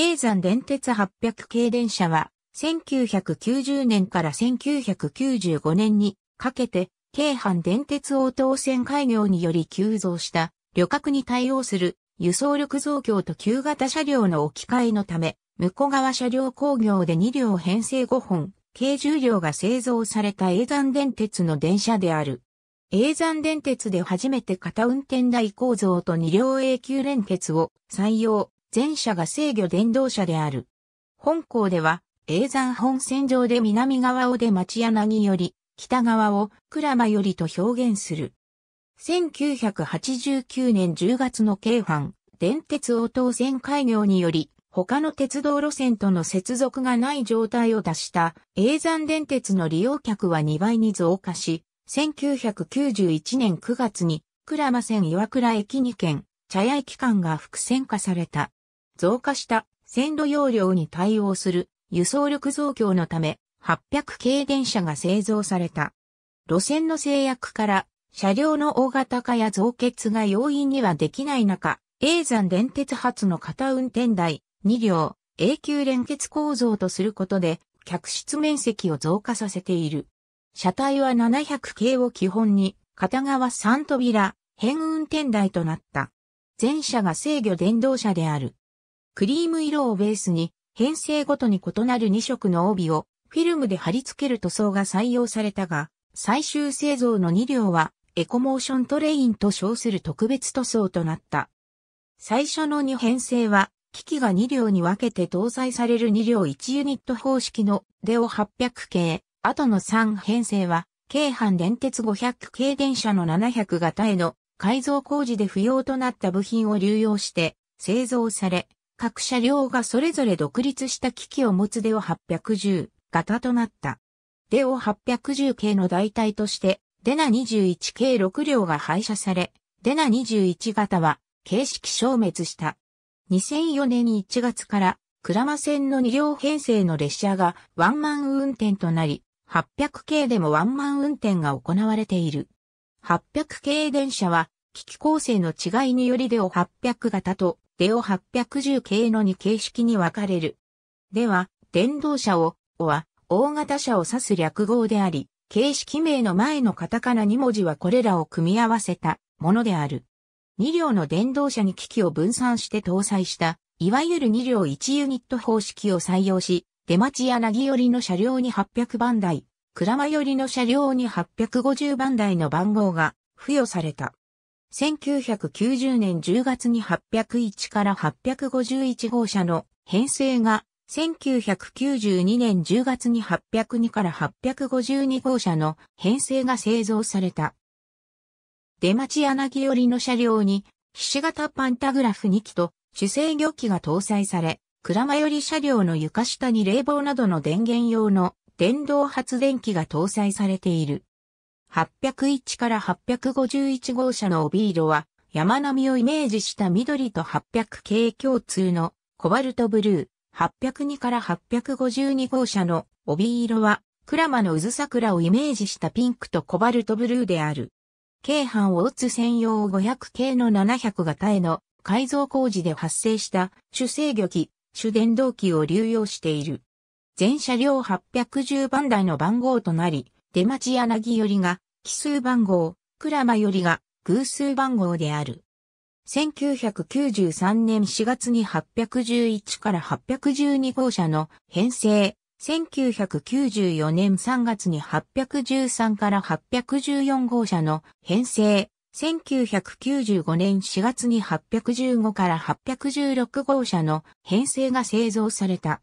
叡山電鉄800系電車は、1990年から1995年にかけて、京阪電鉄応答線開業により急増した旅客に対応する輸送力増強と旧型車両の置き換えのため、向こう側車両工業で2両編成5本、軽重量が製造された叡山電鉄の電車である。叡山電鉄で初めて片運転台構造と2両永久連結を採用、前者が制御電動車である。本校では、永山本線上で南側をで町柳より、北側を倉間よりと表現する。1989年10月の京阪、電鉄応答線開業により、他の鉄道路線との接続がない状態を出した永山電鉄の利用客は2倍に増加し、1991年9月に、倉間線岩倉駅2県、茶屋駅間が複線化された。増加した線路容量に対応する輸送力増強のため800系電車が製造された。路線の制約から車両の大型化や増結が容易にはできない中、永山電鉄発の片運転台2両永久連結構造とすることで客室面積を増加させている。車体は700系を基本に片側3扉、変運転台となった。全車が制御電動車である。クリーム色をベースに、編成ごとに異なる2色の帯をフィルムで貼り付ける塗装が採用されたが、最終製造の2両はエコモーショントレインと称する特別塗装となった。最初の2編成は、機器が2両に分けて搭載される2両1ユニット方式のデオ800系、後の3編成は、京阪電鉄500系電車の700型への改造工事で不要となった部品を流用して製造され、各車両がそれぞれ独立した機器を持つデオ810型となった。デオ810系の代替として、デナ21系6両が廃車され、デナ21型は形式消滅した。2004年1月から、ラマ線の2両編成の列車がワンマン運転となり、800系でもワンマン運転が行われている。800系電車は機器構成の違いによりデオ800型とデオ810系の2形式に分かれる。では、電動車を、おは、大型車を指す略号であり、形式名の前のカタカナ2文字はこれらを組み合わせたものである。2両の電動車に機器を分散して搭載した、いわゆる2両1ユニット方式を採用し、出町柳寄りの車両に800番台、倉間寄りの車両に850番台の番号が付与された。1990年10月に801から851号車の編成が、1992年10月に802から852号車の編成が製造された。出町柳寄りの車両に、菱形パンタグラフ2機と主制御機が搭載され、蔵間寄り車両の床下に冷房などの電源用の電動発電機が搭載されている。801から851号車の帯色は山並みをイメージした緑と800系共通のコバルトブルー、802から852号車の帯色はクラマの渦桜をイメージしたピンクとコバルトブルーである。京阪打つ専用500系の700型への改造工事で発生した主制御機、主電動機を流用している。全車両810番台の番号となり、出町柳よりが奇数番号、倉間よりが偶数番号である。1993年4月に811から812号車の編成、1994年3月に813から814号車の編成、1995年4月に815から816号車の編成が製造された。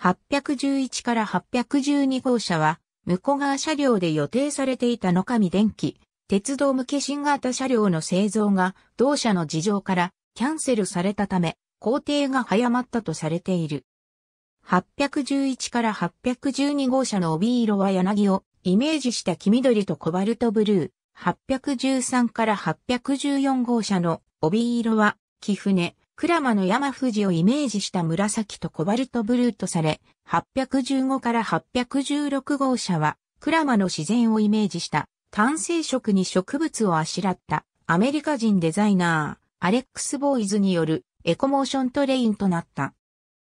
811から812号車は向こう側車両で予定されていた野上電機、鉄道向け新型車両の製造が同社の事情からキャンセルされたため、工程が早まったとされている。811から812号車の帯色は柳をイメージした黄緑とコバルトブルー。813から814号車の帯色は木船、クラマの山富士をイメージした紫とコバルトブルーとされ、815から816号車は、クラマの自然をイメージした、単成色に植物をあしらった、アメリカ人デザイナー、アレックス・ボーイズによる、エコモーショントレインとなった。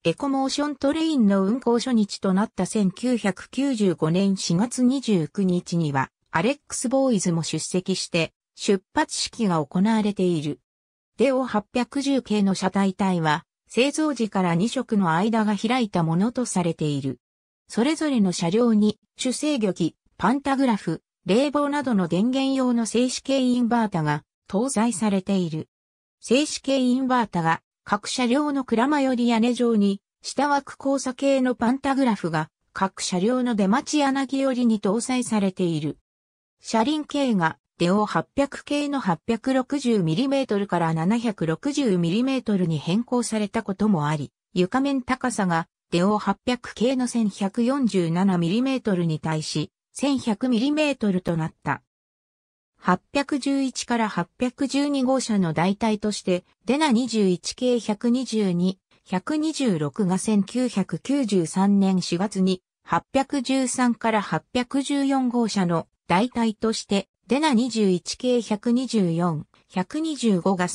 エコモーショントレインの運行初日となった1995年4月29日には、アレックス・ボーイズも出席して、出発式が行われている。デオ810系の車体体は、製造時から2色の間が開いたものとされている。それぞれの車両に、主制御機、パンタグラフ、冷房などの電源用の静止系インバータが搭載されている。静止系インバータが各車両のマより屋根上に下枠交差系のパンタグラフが各車両の出待ち柳よりに搭載されている。車輪系がデオ800系の 860mm から 760mm に変更されたこともあり、床面高さがデオ800系の 1147mm に対し 1100mm となった。811から812号車の代替として、デナ21系122、126が1993年4月に813から814号車の代替としてデナ21系124、125が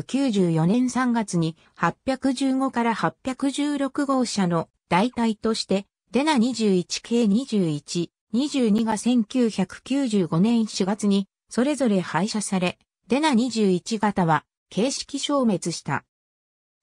1994年3月に815から816号車の代替として、デナ21系21、22が1995年4月にそれぞれ廃車され、デナ21型は形式消滅した。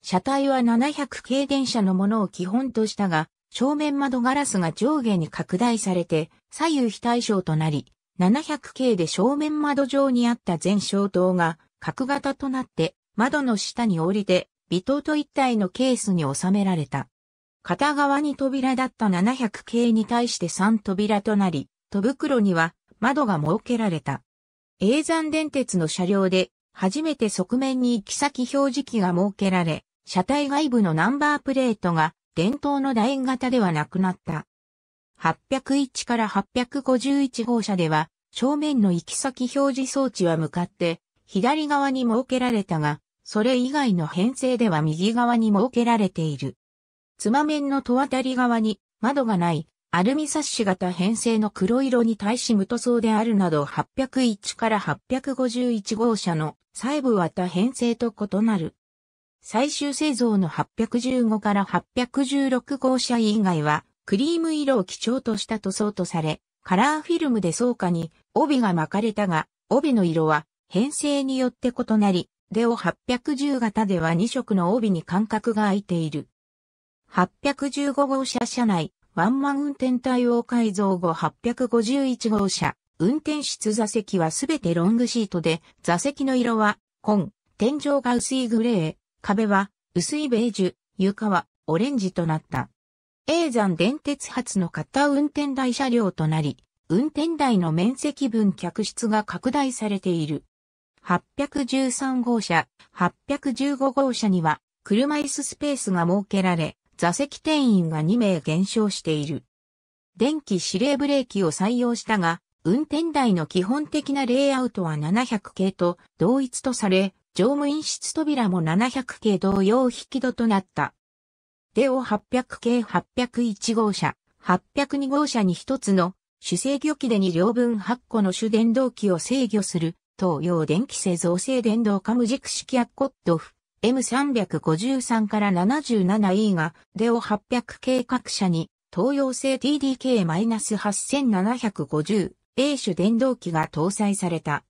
車体は700系電車のものを基本としたが、正面窓ガラスが上下に拡大されて左右非対称となり、700系で正面窓上にあった全小灯が角型となって窓の下に降りて微灯と一体のケースに収められた。片側に扉だった700系に対して3扉となり、戸袋には窓が設けられた。永山電鉄の車両で初めて側面に行き先表示器が設けられ、車体外部のナンバープレートが伝統の楕円型ではなくなった。801から851号車では、正面の行き先表示装置は向かって左側に設けられたが、それ以外の編成では右側に設けられている。つま面の戸渡り側に窓がないアルミサッシ型編成の黒色に対し無塗装であるなど801から851号車の細部型編成と異なる。最終製造の815から816号車以外はクリーム色を基調とした塗装とされ、カラーフィルムで草下に帯が巻かれたが、帯の色は編成によって異なり、デオ810型では2色の帯に間隔が空いている。815号車車内、ワンマン運転対応改造後851号車、運転室座席はすべてロングシートで、座席の色は紺、天井が薄いグレー、壁は薄いベージュ、床はオレンジとなった。永山電鉄発の型運転台車両となり、運転台の面積分客室が拡大されている。813号車、815号車には車椅子スペースが設けられ、座席定員が2名減少している。電気指令ブレーキを採用したが、運転台の基本的なレイアウトは700系と同一とされ、乗務員室扉も700系同様引き戸となった。デオ800系801号車、802号車に一つの主制御機で2両分8個の主電動機を制御する東洋電気製造製電動化無軸式アッコットフ M353 から 77E がデオ800系各社に東洋製 TDK-8750 A 種電動機が搭載された。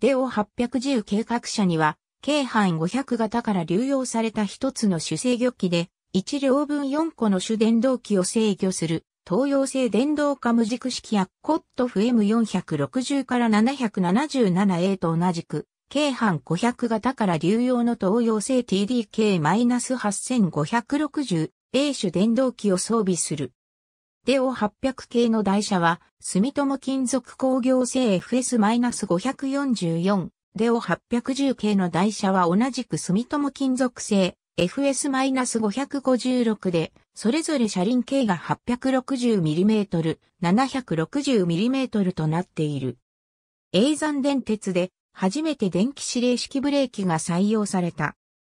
デオ810計画車には、京範500型から流用された一つの主制御機で、1両分4個の主電動機を制御する、東洋製電動化無軸式やコットフ M460 から7 7 7 a と同じく、京阪500型から流用の東洋製 TDK-8560 A 種電動機を装備する。デオ800系の台車は、住友金属工業製 FS-544 デオ810系の台車は同じく住友金属製 FS-556 で、それぞれ車輪径が 860mm、760mm となっている。永山電鉄で、初めて電気指令式ブレーキが採用された。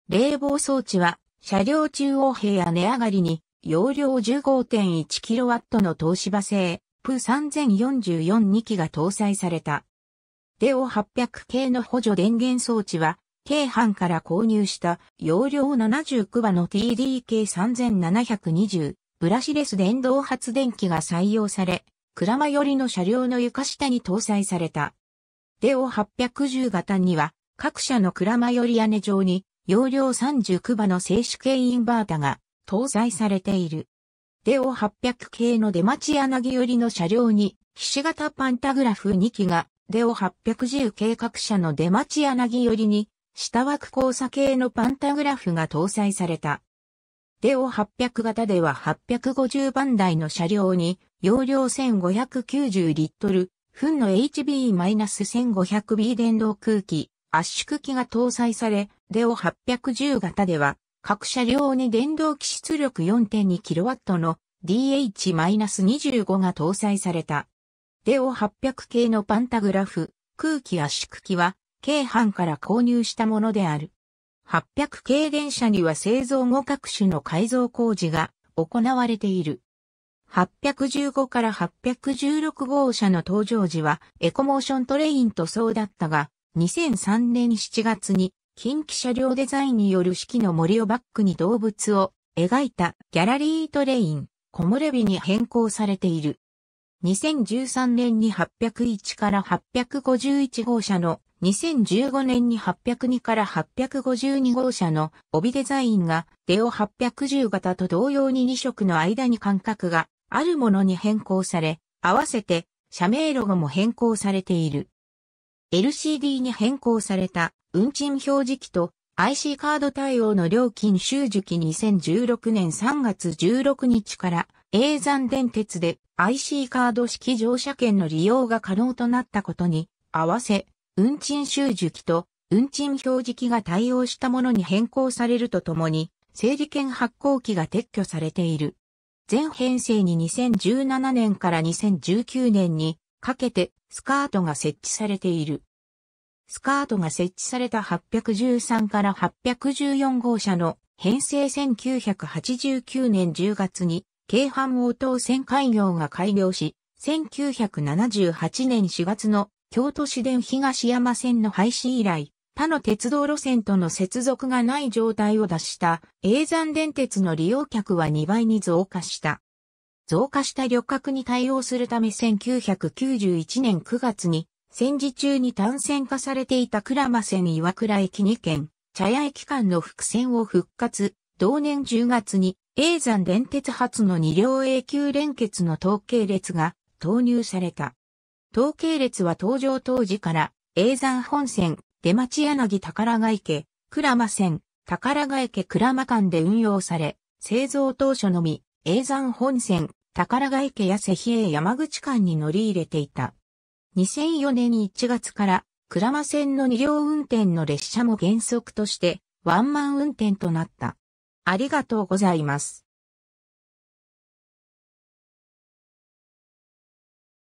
冷房装置は、車両中央部屋値上がりに、容量 15.1kW の東芝製、プ3044 2機が搭載された。デオ800系の補助電源装置は、京阪から購入した容量79馬の TDK3720 ブラシレス電動発電機が採用され、マ寄りの車両の床下に搭載された。デオ810型には各社のマ寄り屋根上に容量39馬の静止系インバータが搭載されている。デオ800系の出町柳寄りの車両に菱形パンタグラフ2機がデオ810系各社の出町柳寄りに下枠交差系のパンタグラフが搭載された。デオ800型では850番台の車両に容量1590リットル、分の HB-1500B 電動空気、圧縮機が搭載され、デオ810型では各車両に電動機出力 4.2kW の DH-25 が搭載された。デオ800系のパンタグラフ、空気圧縮機は京阪から購入したものである。800軽電車には製造後各種の改造工事が行われている。815から816号車の登場時はエコモーショントレイン塗装だったが、2003年7月に近畿車両デザインによる四季の森をバックに動物を描いたギャラリートレイン、木漏れ日に変更されている。2013年に801から851号車の2015年に802から852号車の帯デザインがデオ810型と同様に2色の間に間隔があるものに変更され、合わせて社名ロゴも変更されている。LCD に変更された運賃表示器と IC カード対応の料金収受期2016年3月16日から A 山電鉄で IC カード式乗車券の利用が可能となったことに合わせ運賃収受機と運賃表示機が対応したものに変更されるとともに、整理券発行機が撤去されている。全編成に2017年から2019年にかけてスカートが設置されている。スカートが設置された813から814号車の編成1989年10月に京阪応答線開業が開業し、1978年4月の京都市電東山線の廃止以来、他の鉄道路線との接続がない状態を脱した永山電鉄の利用客は2倍に増加した。増加した旅客に対応するため1991年9月に戦時中に単線化されていた倉間線岩倉駅2県、茶屋駅間の伏線を復活、同年10月に永山電鉄発の2両永久連結の統計列が投入された。統計列は登場当時から、永山本線、出町柳宝ヶ池、倉間線、宝ヶ池倉間間で運用され、製造当初のみ、永山本線、宝ヶ池や比江山口間に乗り入れていた。2004年1月から、倉間線の2両運転の列車も原則として、ワンマン運転となった。ありがとうございます。